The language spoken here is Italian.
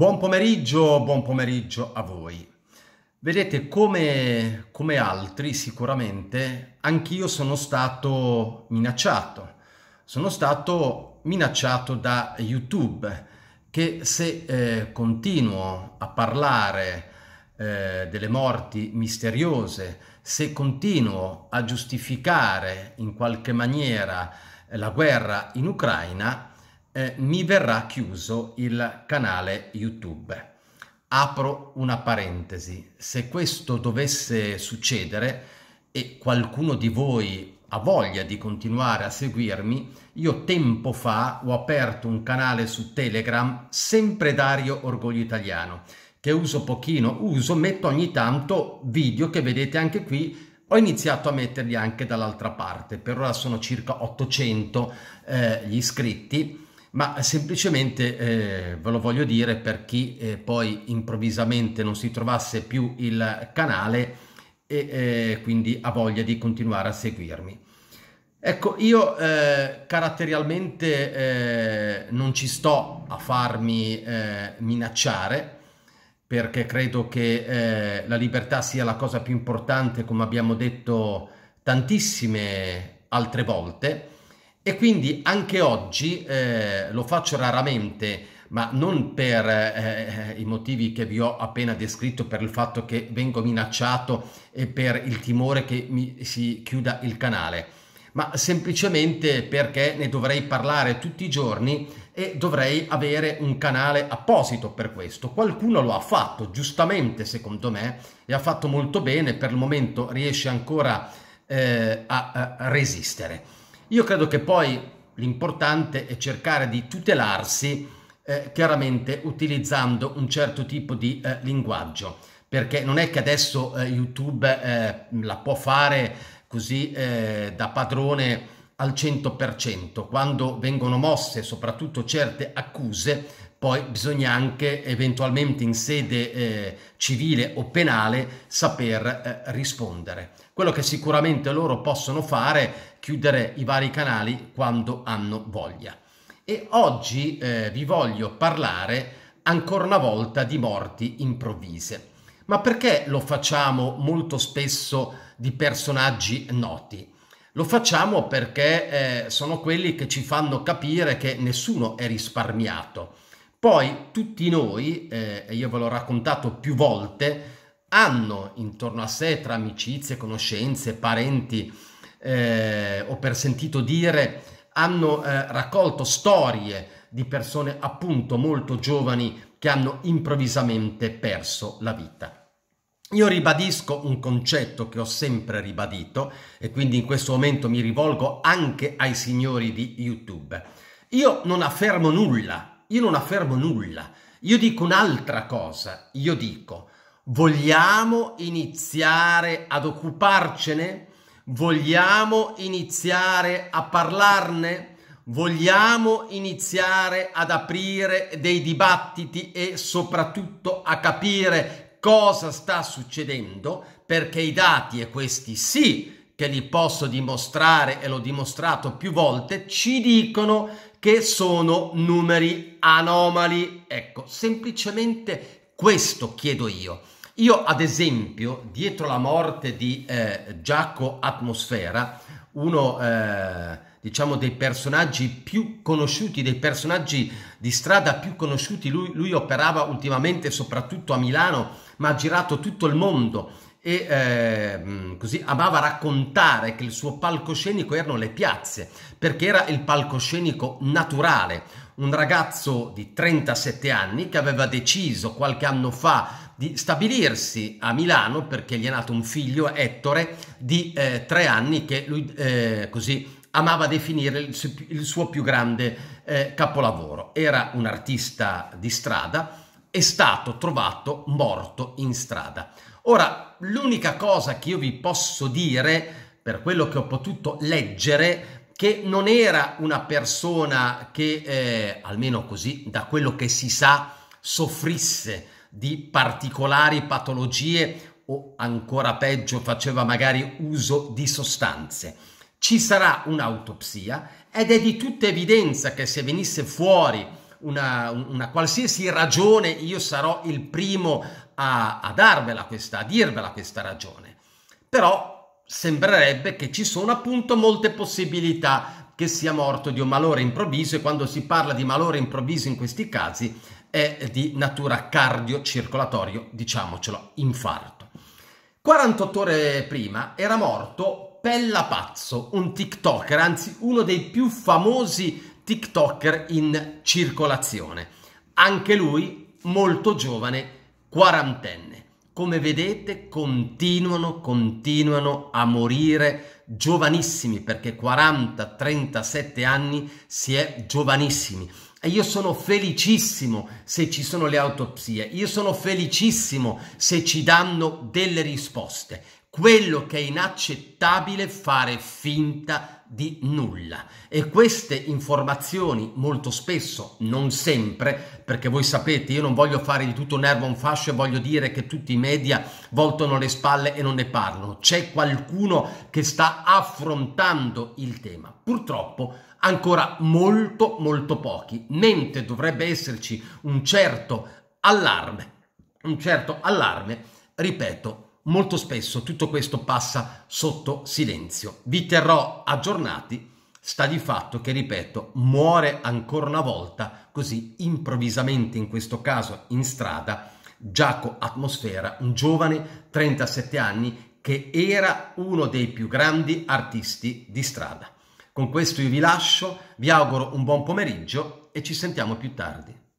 Buon pomeriggio, buon pomeriggio a voi. Vedete, come, come altri sicuramente, anch'io sono stato minacciato. Sono stato minacciato da YouTube che se eh, continuo a parlare eh, delle morti misteriose, se continuo a giustificare in qualche maniera la guerra in Ucraina, eh, mi verrà chiuso il canale YouTube. Apro una parentesi, se questo dovesse succedere e qualcuno di voi ha voglia di continuare a seguirmi, io tempo fa ho aperto un canale su Telegram, sempre Dario Orgoglio Italiano, che uso pochino, uso, metto ogni tanto video che vedete anche qui, ho iniziato a metterli anche dall'altra parte, per ora sono circa 800 eh, gli iscritti, ma semplicemente eh, ve lo voglio dire per chi eh, poi improvvisamente non si trovasse più il canale e eh, quindi ha voglia di continuare a seguirmi. Ecco, io eh, caratterialmente eh, non ci sto a farmi eh, minacciare perché credo che la libertà sia la cosa più importante, come abbiamo detto tantissime altre volte e quindi anche oggi eh, lo faccio raramente, ma non per eh, i motivi che vi ho appena descritto, per il fatto che vengo minacciato e per il timore che mi si chiuda il canale, ma semplicemente perché ne dovrei parlare tutti i giorni e dovrei avere un canale apposito per questo. Qualcuno lo ha fatto, giustamente secondo me, e ha fatto molto bene, per il momento riesce ancora eh, a, a resistere. Io credo che poi l'importante è cercare di tutelarsi eh, chiaramente utilizzando un certo tipo di eh, linguaggio, perché non è che adesso eh, YouTube eh, la può fare così eh, da padrone al 100%, quando vengono mosse soprattutto certe accuse poi bisogna anche eventualmente in sede eh, civile o penale saper eh, rispondere. Quello che sicuramente loro possono fare è chiudere i vari canali quando hanno voglia. E oggi eh, vi voglio parlare ancora una volta di morti improvvise. Ma perché lo facciamo molto spesso di personaggi noti? Lo facciamo perché eh, sono quelli che ci fanno capire che nessuno è risparmiato poi tutti noi, eh, e io ve l'ho raccontato più volte, hanno intorno a sé tra amicizie, conoscenze, parenti eh, o per sentito dire, hanno eh, raccolto storie di persone appunto molto giovani che hanno improvvisamente perso la vita. Io ribadisco un concetto che ho sempre ribadito e quindi in questo momento mi rivolgo anche ai signori di YouTube. Io non affermo nulla io non affermo nulla, io dico un'altra cosa, io dico vogliamo iniziare ad occuparcene? Vogliamo iniziare a parlarne? Vogliamo iniziare ad aprire dei dibattiti e soprattutto a capire cosa sta succedendo? Perché i dati, e questi sì che li posso dimostrare e l'ho dimostrato più volte, ci dicono che sono numeri anomali. Ecco, semplicemente questo chiedo io. Io, ad esempio, dietro la morte di eh, Giacomo Atmosfera, uno eh, diciamo dei personaggi più conosciuti, dei personaggi di strada più conosciuti, lui, lui operava ultimamente soprattutto a Milano, ma ha girato tutto il mondo e eh, così amava raccontare che il suo palcoscenico erano le piazze, perché era il palcoscenico naturale. Un ragazzo di 37 anni che aveva deciso qualche anno fa di stabilirsi a Milano perché gli è nato un figlio, Ettore, di eh, tre anni che lui eh, così amava definire il, suo più grande eh, capolavoro. Era un artista di strada, è stato trovato morto in strada. Ora, l'unica cosa che io vi posso dire, per quello che ho potuto leggere, che non era una persona che, eh, almeno così, da quello che si sa, soffrisse di particolari patologie o ancora peggio faceva magari uso di sostanze. Ci sarà un'autopsia ed è di tutta evidenza che se venisse fuori una, una qualsiasi ragione, io sarò il primo a, a darvela questa, a dirvela questa ragione. Però sembrerebbe che ci sono appunto molte possibilità che sia morto di un malore improvviso e quando si parla di malore improvviso in questi casi è di natura cardiocircolatorio, diciamocelo, infarto. 48 ore prima era morto Pella Pazzo, un TikToker, anzi uno dei più famosi TikToker in circolazione. Anche lui molto giovane, quarantenne. Come vedete continuano, continuano a morire giovanissimi perché 40-37 anni si è giovanissimi. E io sono felicissimo se ci sono le autopsie, io sono felicissimo se ci danno delle risposte quello che è inaccettabile fare finta di nulla e queste informazioni molto spesso, non sempre, perché voi sapete io non voglio fare di tutto un erbo un fascio e voglio dire che tutti i media voltano le spalle e non ne parlano, c'è qualcuno che sta affrontando il tema, purtroppo ancora molto molto pochi, mentre dovrebbe esserci un certo allarme, un certo allarme, ripeto, molto spesso tutto questo passa sotto silenzio. Vi terrò aggiornati, sta di fatto che, ripeto, muore ancora una volta, così improvvisamente, in questo caso in strada, Giacomo Atmosfera, un giovane 37 anni che era uno dei più grandi artisti di strada. Con questo io vi lascio, vi auguro un buon pomeriggio e ci sentiamo più tardi.